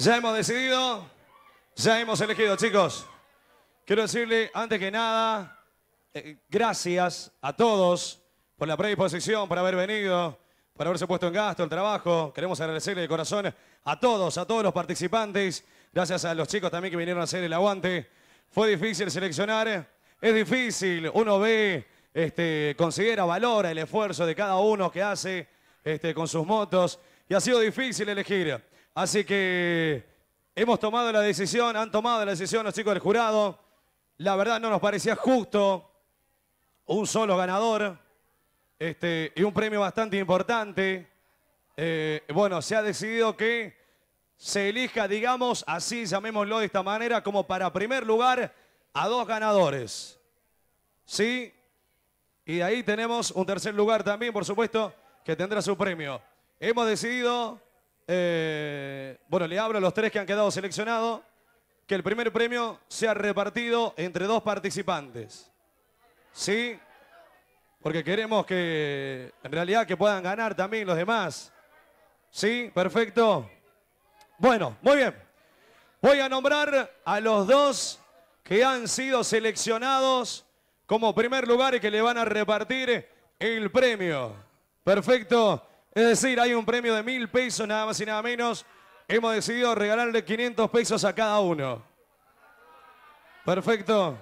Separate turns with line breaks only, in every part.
Ya hemos decidido, ya hemos elegido, chicos. Quiero decirle, antes que nada, eh, gracias a todos por la predisposición, por haber venido, por haberse puesto en gasto el trabajo. Queremos agradecerle de corazón a todos, a todos los participantes. Gracias a los chicos también que vinieron a hacer el aguante. Fue difícil seleccionar, es difícil. Uno ve, este, considera, valora el esfuerzo de cada uno que hace este, con sus motos. Y ha sido difícil elegir. Así que hemos tomado la decisión, han tomado la decisión los chicos del jurado. La verdad no nos parecía justo un solo ganador este, y un premio bastante importante. Eh, bueno, se ha decidido que se elija, digamos, así llamémoslo de esta manera, como para primer lugar a dos ganadores. ¿Sí? Y ahí tenemos un tercer lugar también, por supuesto, que tendrá su premio. Hemos decidido eh, bueno, le hablo a los tres que han quedado seleccionados que el primer premio sea repartido entre dos participantes. ¿Sí? Porque queremos que, en realidad, que puedan ganar también los demás. ¿Sí? Perfecto. Bueno, muy bien. Voy a nombrar a los dos que han sido seleccionados como primer lugar y que le van a repartir el premio. Perfecto. Es decir, hay un premio de mil pesos, nada más y nada menos. Hemos decidido regalarle 500 pesos a cada uno. Perfecto.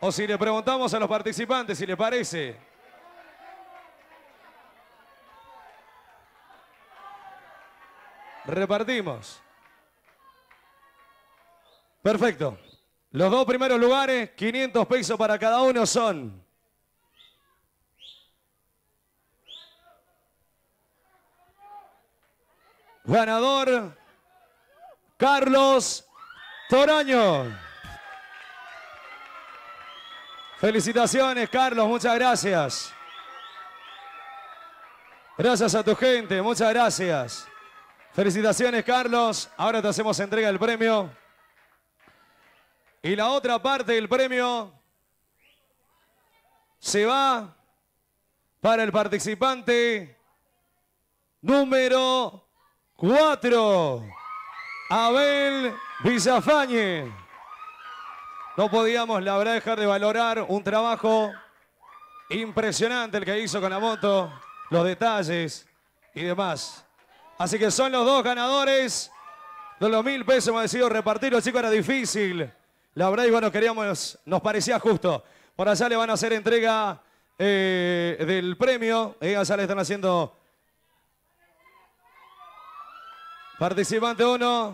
O si le preguntamos a los participantes si le parece. Repartimos. Perfecto. Los dos primeros lugares, 500 pesos para cada uno son Ganador, Carlos Toraño. Felicitaciones, Carlos, muchas gracias. Gracias a tu gente, muchas gracias. Felicitaciones, Carlos. Ahora te hacemos entrega del premio. Y la otra parte del premio se va para el participante número Cuatro. Abel Villafañe. No podíamos, la verdad, dejar de valorar un trabajo impresionante el que hizo con la moto, los detalles y demás. Así que son los dos ganadores de los mil pesos. Hemos decidido repartirlo, chicos, era difícil. La verdad, y bueno, queríamos, nos parecía justo. Por allá le van a hacer entrega eh, del premio. ella eh, ya le están haciendo Participante 1.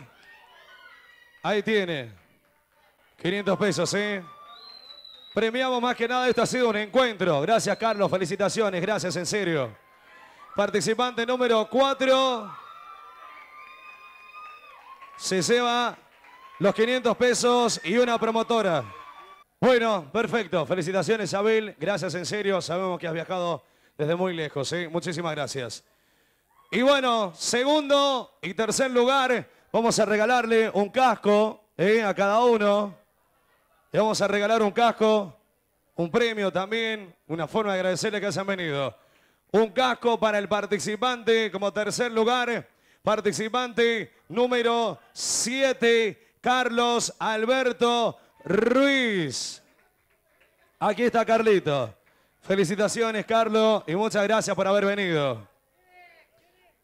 Ahí tiene. 500 pesos, ¿sí? Premiamos más que nada, esto ha sido un encuentro. Gracias, Carlos. Felicitaciones. Gracias, en serio. Participante número 4. Se lleva los 500 pesos y una promotora. Bueno, perfecto. Felicitaciones, Abel. Gracias, en serio. Sabemos que has viajado desde muy lejos. sí. Muchísimas gracias. Y bueno, segundo y tercer lugar, vamos a regalarle un casco eh, a cada uno. Le vamos a regalar un casco, un premio también, una forma de agradecerle que hayan venido. Un casco para el participante como tercer lugar, participante número 7, Carlos Alberto Ruiz. Aquí está Carlito. Felicitaciones, Carlos, y muchas gracias por haber venido.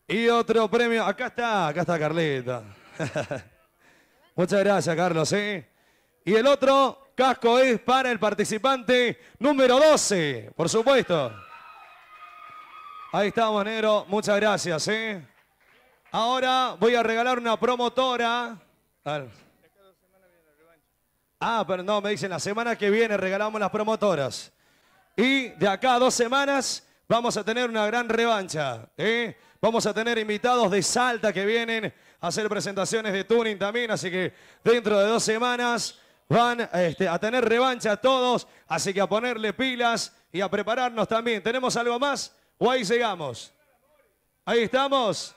Y otro premio. Acá está, acá está Carlita. Muchas gracias, Carlos. ¿eh? Y el otro casco es para el participante número 12, por supuesto. Ahí estamos, negro, Muchas gracias. ¿eh? Ahora voy a regalar una promotora. Ah, pero no, me dicen la semana que viene regalamos las promotoras. Y de acá a dos semanas Vamos a tener una gran revancha. ¿eh? Vamos a tener invitados de Salta que vienen a hacer presentaciones de tuning también. Así que dentro de dos semanas van este, a tener revancha todos. Así que a ponerle pilas y a prepararnos también. ¿Tenemos algo más? ¿O ahí llegamos? Ahí estamos.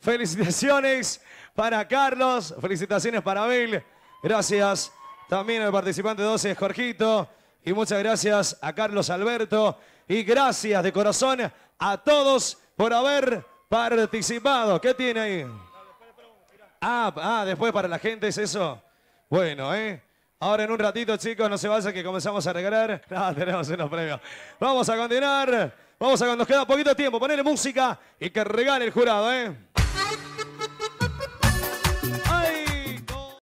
Felicitaciones para Carlos. Felicitaciones para Bill. Gracias también al participante 12, Jorgito. Y muchas gracias a Carlos Alberto y gracias de corazón a todos por haber participado. ¿Qué tiene ahí? Ah, ah, después para la gente es eso. Bueno, ¿eh? Ahora en un ratito, chicos, no se vaya que comenzamos a regalar. Ah, tenemos unos premios. Vamos a continuar. Vamos a, cuando nos queda poquito tiempo, ponerle música y que regale el jurado, ¿eh?